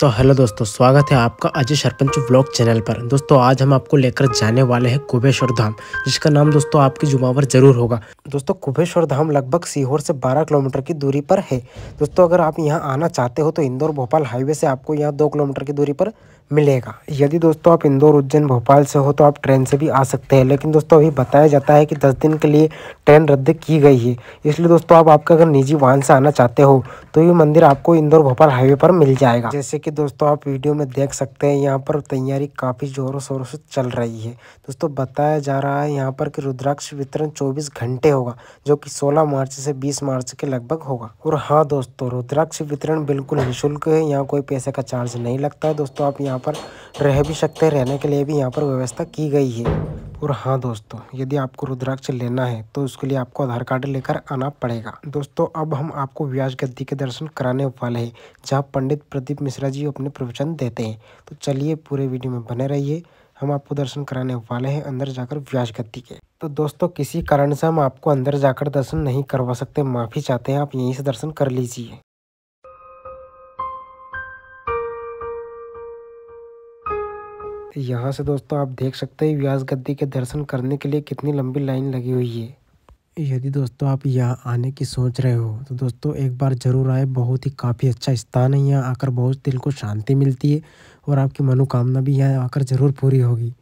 तो हेलो दोस्तों स्वागत है आपका अजय सरपंच ब्लॉग चैनल पर दोस्तों आज हम आपको लेकर जाने वाले हैं कुबेश्वर धाम जिसका नाम दोस्तों आपकी जुमा पर जरूर होगा दोस्तों कुबेश्वर धाम लगभग सीहोर से 12 किलोमीटर की दूरी पर है दोस्तों अगर आप यहाँ आना चाहते हो तो इंदौर भोपाल हाईवे से आपको यहाँ दो किलोमीटर की दूरी पर मिलेगा यदि दोस्तों आप इंदौर उज्जैन भोपाल से हो तो आप ट्रेन से भी आ सकते हैं लेकिन दोस्तों अभी बताया जाता है कि दस दिन के लिए ट्रेन रद्द की गई है इसलिए दोस्तों आप आपका अगर निजी वाहन से आना चाहते हो तो ये मंदिर आपको इंदौर भोपाल हाईवे पर मिल जाएगा जैसे कि दोस्तों आप वीडियो में देख सकते हैं यहाँ पर तैयारी काफ़ी ज़ोरों शोरों से चल रही है दोस्तों बताया जा रहा है यहाँ पर कि रुद्राक्ष वितरण चौबीस घंटे होगा जो कि सोलह मार्च से बीस मार्च के लगभग होगा और हाँ दोस्तों रुद्राक्ष वितरण बिल्कुल निःशुल्क है यहाँ कोई पैसे का चार्ज नहीं लगता है दोस्तों आप यहाँ यहाँ पर रह भी सकते हैं रहने के लिए भी यहाँ पर व्यवस्था की गई है और हाँ दोस्तों यदि आपको रुद्राक्ष लेना है तो उसके लिए आपको आधार कार्ड लेकर आना पड़ेगा दोस्तों अब हम आपको व्यास गद्दी के दर्शन कराने वाले हैं जहाँ पंडित प्रदीप मिश्रा जी अपने प्रवचन देते हैं तो चलिए पूरे वीडियो में बने रहिए हम आपको दर्शन कराने वाले हैं अंदर जाकर व्यास गद्दी के तो दोस्तों किसी कारण से हम आपको अंदर जाकर दर्शन नहीं करवा सकते माफ़ी चाहते हैं आप यहीं से दर्शन कर लीजिए यहाँ से दोस्तों आप देख सकते हैं व्यास गद्दी के दर्शन करने के लिए कितनी लंबी लाइन लगी हुई है यदि दोस्तों आप यहाँ आने की सोच रहे हो तो दोस्तों एक बार ज़रूर आए बहुत ही काफ़ी अच्छा स्थान है यहाँ आकर बहुत दिल को शांति मिलती है और आपकी मनोकामना भी यहाँ आकर ज़रूर पूरी होगी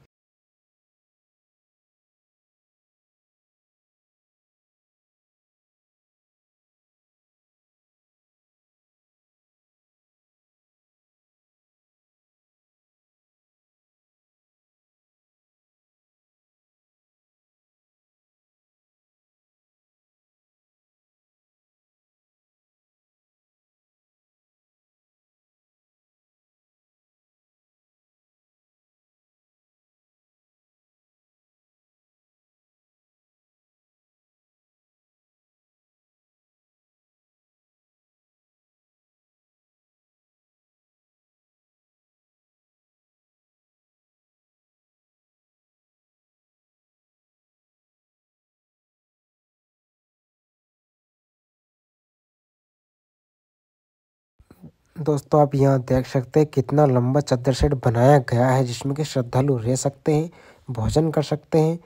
दोस्तों आप यहाँ देख सकते हैं कितना लंबा चद्दर सेट बनाया गया है जिसमें कि श्रद्धालु रह सकते हैं भोजन कर सकते हैं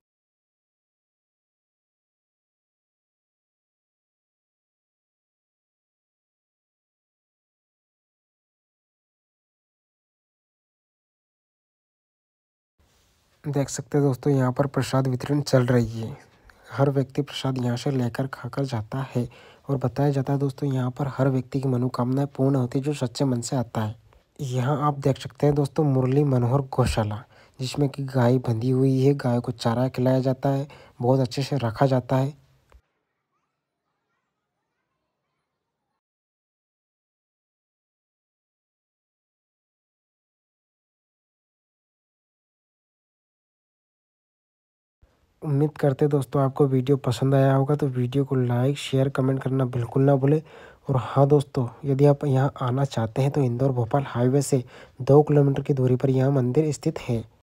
देख सकते हैं दोस्तों यहाँ पर प्रसाद वितरण चल रही है हर व्यक्ति प्रसाद यहाँ से लेकर खाकर जाता है और बताया जाता है दोस्तों यहाँ पर हर व्यक्ति की मनोकामनाएं पूर्ण होती है जो सच्चे मन से आता है यहाँ आप देख सकते हैं दोस्तों मुरली मनोहर गौशाला जिसमें कि गाय बंधी हुई है गाय को चारा खिलाया जाता है बहुत अच्छे से रखा जाता है उम्मीद करते दोस्तों आपको वीडियो पसंद आया होगा तो वीडियो को लाइक शेयर कमेंट करना बिल्कुल ना भूले और हाँ दोस्तों यदि आप यहाँ आना चाहते हैं तो इंदौर भोपाल हाईवे से दो किलोमीटर की दूरी पर यह मंदिर स्थित है